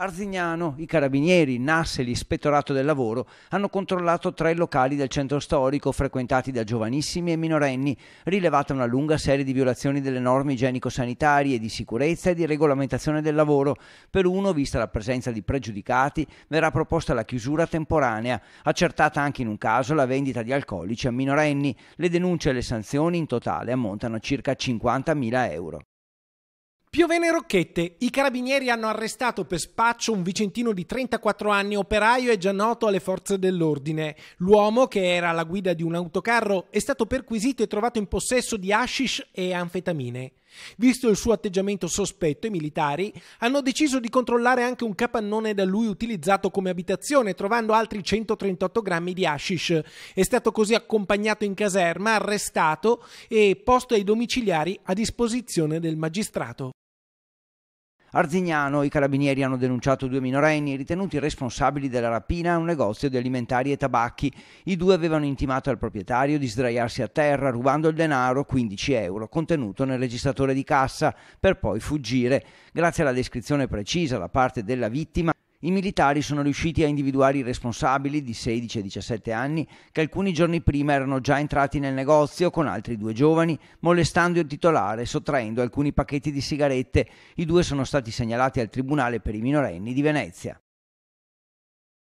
Arzignano, i carabinieri, Nasse e l'ispettorato del lavoro hanno controllato tre locali del centro storico frequentati da giovanissimi e minorenni, rilevata una lunga serie di violazioni delle norme igienico-sanitarie, di sicurezza e di regolamentazione del lavoro. Per uno, vista la presenza di pregiudicati, verrà proposta la chiusura temporanea, accertata anche in un caso la vendita di alcolici a minorenni. Le denunce e le sanzioni in totale ammontano a circa 50.000 euro. Piovene Rocchette. I carabinieri hanno arrestato per spaccio un vicentino di 34 anni, operaio e già noto alle forze dell'ordine. L'uomo, che era alla guida di un autocarro, è stato perquisito e trovato in possesso di hashish e anfetamine. Visto il suo atteggiamento sospetto, i militari hanno deciso di controllare anche un capannone da lui utilizzato come abitazione, trovando altri 138 grammi di hashish. È stato così accompagnato in caserma, arrestato e posto ai domiciliari a disposizione del magistrato. Arzignano, i carabinieri hanno denunciato due minorenni ritenuti responsabili della rapina a un negozio di alimentari e tabacchi. I due avevano intimato al proprietario di sdraiarsi a terra rubando il denaro, 15 euro, contenuto nel registratore di cassa, per poi fuggire. Grazie alla descrizione precisa da parte della vittima, i militari sono riusciti a individuare i responsabili di 16 e 17 anni che alcuni giorni prima erano già entrati nel negozio con altri due giovani, molestando il titolare e sottraendo alcuni pacchetti di sigarette. I due sono stati segnalati al Tribunale per i minorenni di Venezia.